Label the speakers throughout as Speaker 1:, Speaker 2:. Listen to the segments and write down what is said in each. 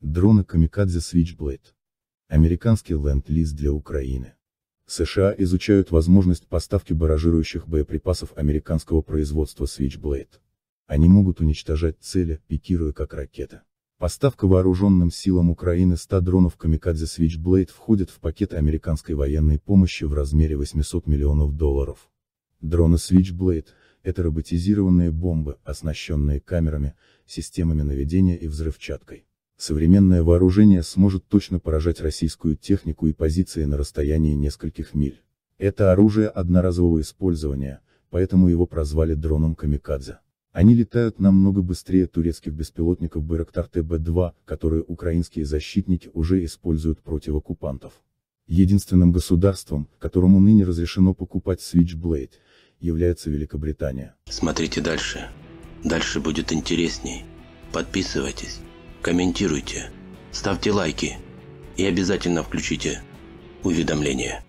Speaker 1: Дроны Камикадзе Switchblade. Американский ленд-лиз для Украины. США изучают возможность поставки баражирующих боеприпасов американского производства Switchblade. Они могут уничтожать цели, пикируя как ракета. Поставка вооруженным силам Украины 100 дронов Камикадзе Switchblade входит в пакет американской военной помощи в размере 800 миллионов долларов. Дроны Switchblade – это роботизированные бомбы, оснащенные камерами, системами наведения и взрывчаткой современное вооружение сможет точно поражать российскую технику и позиции на расстоянии нескольких миль. Это оружие одноразового использования, поэтому его прозвали дроном «Камикадзе». Они летают намного быстрее турецких беспилотников Байрактар ТБ-2, которые украинские защитники уже используют против оккупантов. Единственным государством, которому ныне разрешено покупать Switchblade, является Великобритания. Смотрите дальше. Дальше будет интересней. Подписывайтесь комментируйте, ставьте лайки и обязательно включите уведомления.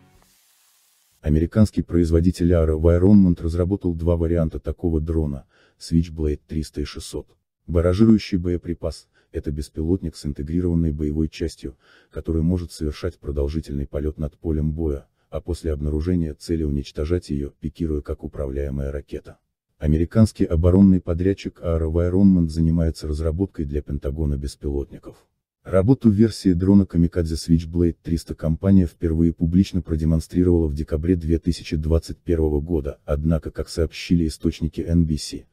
Speaker 1: Американский производитель Aero Environment разработал два варианта такого дрона, Switchblade 300 и 600. Баражирующий боеприпас – это беспилотник с интегрированной боевой частью, который может совершать продолжительный полет над полем боя, а после обнаружения цели уничтожать ее, пикируя как управляемая ракета. Американский оборонный подрядчик Aero Environment занимается разработкой для Пентагона беспилотников. Работу версии дрона Kamikaze Switchblade 300 компания впервые публично продемонстрировала в декабре 2021 года, однако, как сообщили источники NBC,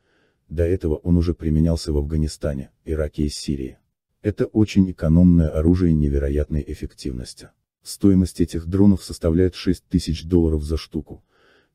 Speaker 1: до этого он уже применялся в Афганистане, Ираке и Сирии. Это очень экономное оружие невероятной эффективности. Стоимость этих дронов составляет 6 тысяч долларов за штуку,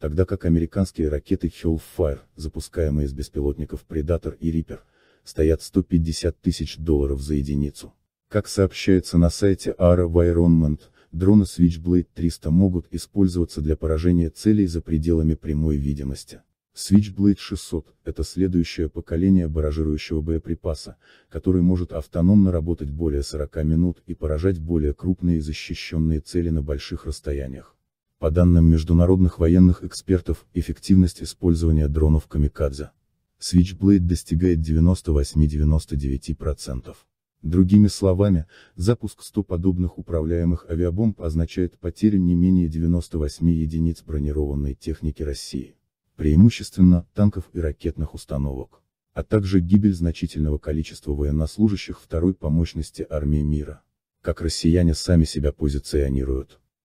Speaker 1: тогда как американские ракеты Hellfire, запускаемые из беспилотников Predator и Reaper, стоят 150 тысяч долларов за единицу. Как сообщается на сайте ARA Environment, дроны Switchblade 300 могут использоваться для поражения целей за пределами прямой видимости. Switchblade 600 – это следующее поколение баражирующего боеприпаса, который может автономно работать более 40 минут и поражать более крупные и защищенные цели на больших расстояниях. По данным международных военных экспертов, эффективность использования дронов «Камикадзе» Switchblade достигает 98-99%. Другими словами, запуск 100 подобных управляемых авиабомб означает потерю не менее 98 единиц бронированной техники России, преимущественно танков и ракетных установок, а также гибель значительного количества военнослужащих второй по мощности армии мира. Как россияне сами себя позиционируют.